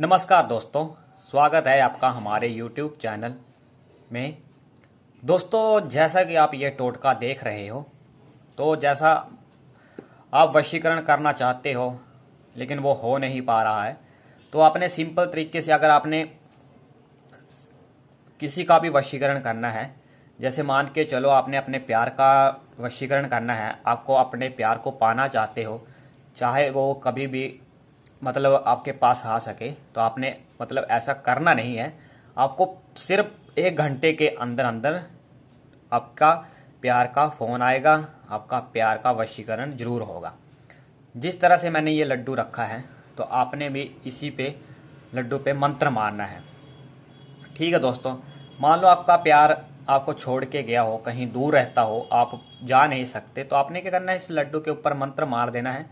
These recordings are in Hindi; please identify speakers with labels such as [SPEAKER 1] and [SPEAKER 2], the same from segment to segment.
[SPEAKER 1] नमस्कार दोस्तों स्वागत है आपका हमारे YouTube चैनल में दोस्तों जैसा कि आप ये टोटका देख रहे हो तो जैसा आप वशीकरण करना चाहते हो लेकिन वो हो नहीं पा रहा है तो आपने सिंपल तरीके से अगर आपने किसी का भी वशीकरण करना है जैसे मान के चलो आपने अपने प्यार का वशीकरण करना है आपको अपने प्यार को पाना चाहते हो चाहे वो कभी भी मतलब आपके पास आ सके तो आपने मतलब ऐसा करना नहीं है आपको सिर्फ एक घंटे के अंदर अंदर आपका प्यार का फोन आएगा आपका प्यार का वशीकरण जरूर होगा जिस तरह से मैंने ये लड्डू रखा है तो आपने भी इसी पे लड्डू पे मंत्र मारना है ठीक है दोस्तों मान लो आपका प्यार आपको छोड़ के गया हो कहीं दूर रहता हो आप जा नहीं सकते तो आपने क्या करना है इस लड्डू के ऊपर मंत्र मार देना है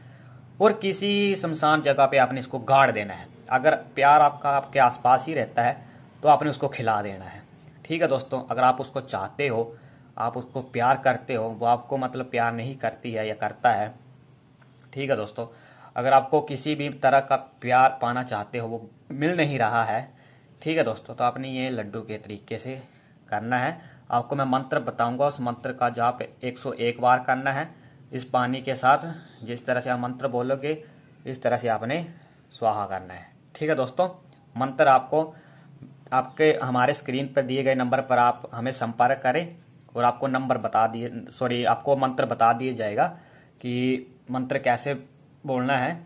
[SPEAKER 1] और किसी शमशान जगह पे आपने इसको गाड़ देना है अगर प्यार आपका आपके आसपास ही रहता है तो आपने उसको खिला देना है ठीक है दोस्तों अगर आप उसको चाहते हो आप उसको प्यार करते हो वो आपको मतलब प्यार नहीं करती है या करता है ठीक है दोस्तों अगर आपको किसी भी तरह का प्यार पाना चाहते हो वो मिल नहीं रहा है ठीक है दोस्तों तो आपने ये लड्डू के तरीके से करना है आपको मैं मंत्र बताऊंगा उस मंत्र का जाप 101 बार करना है इस पानी के साथ जिस तरह से आप मंत्र बोलोगे इस तरह से आपने स्वाहा करना है ठीक है दोस्तों मंत्र आपको आपके हमारे स्क्रीन पर दिए गए नंबर पर आप हमें संपर्क करें और आपको नंबर बता दिए सॉरी आपको मंत्र बता दिया जाएगा कि मंत्र कैसे बोलना है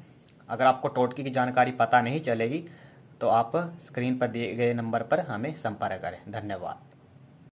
[SPEAKER 1] अगर आपको टोटकी की जानकारी पता नहीं चलेगी तो आप स्क्रीन पर दिए गए नंबर पर हमें संपर्क करें धन्यवाद